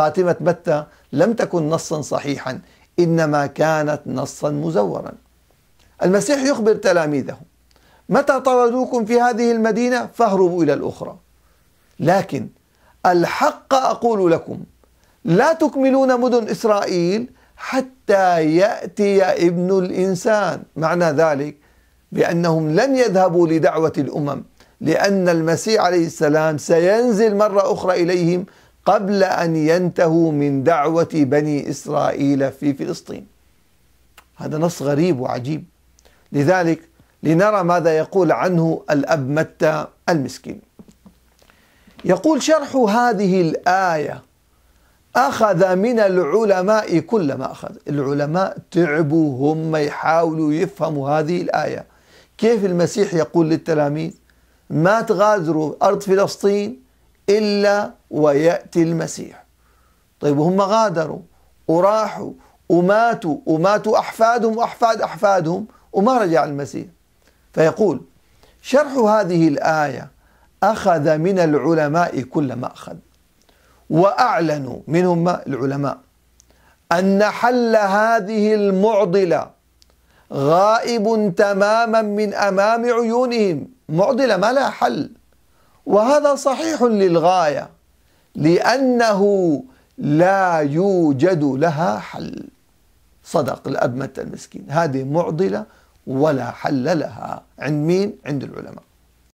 فاطمة بتة لم تكن نصا صحيحا إنما كانت نصا مزورا المسيح يخبر تلاميذه متى طردوكم في هذه المدينة فاهربوا إلى الأخرى لكن الحق أقول لكم لا تكملون مدن إسرائيل حتى يأتي ابن الإنسان معنى ذلك بأنهم لن يذهبوا لدعوة الأمم لأن المسيح عليه السلام سينزل مرة أخرى إليهم قبل أن ينتهوا من دعوة بني إسرائيل في فلسطين هذا نص غريب وعجيب لذلك لنرى ماذا يقول عنه الأب متى المسكين يقول شرح هذه الآية أخذ من العلماء كل ما أخذ العلماء تعبوا هم يحاولوا يفهموا هذه الآية كيف المسيح يقول للتلاميذ ما تغادروا أرض فلسطين إلا ويأتي المسيح طيب وهم غادروا وراحوا وماتوا وماتوا أحفادهم وأحفاد أحفادهم وما رجع المسيح فيقول شرح هذه الآية أخذ من العلماء كل ما أخذ وأعلنوا منهم العلماء أن حل هذه المعضلة غائب تماما من أمام عيونهم معضلة ما لها حل وهذا صحيح للغايه لانه لا يوجد لها حل صدق الاب متى المسكين هذه معضله ولا حل لها عند مين عند العلماء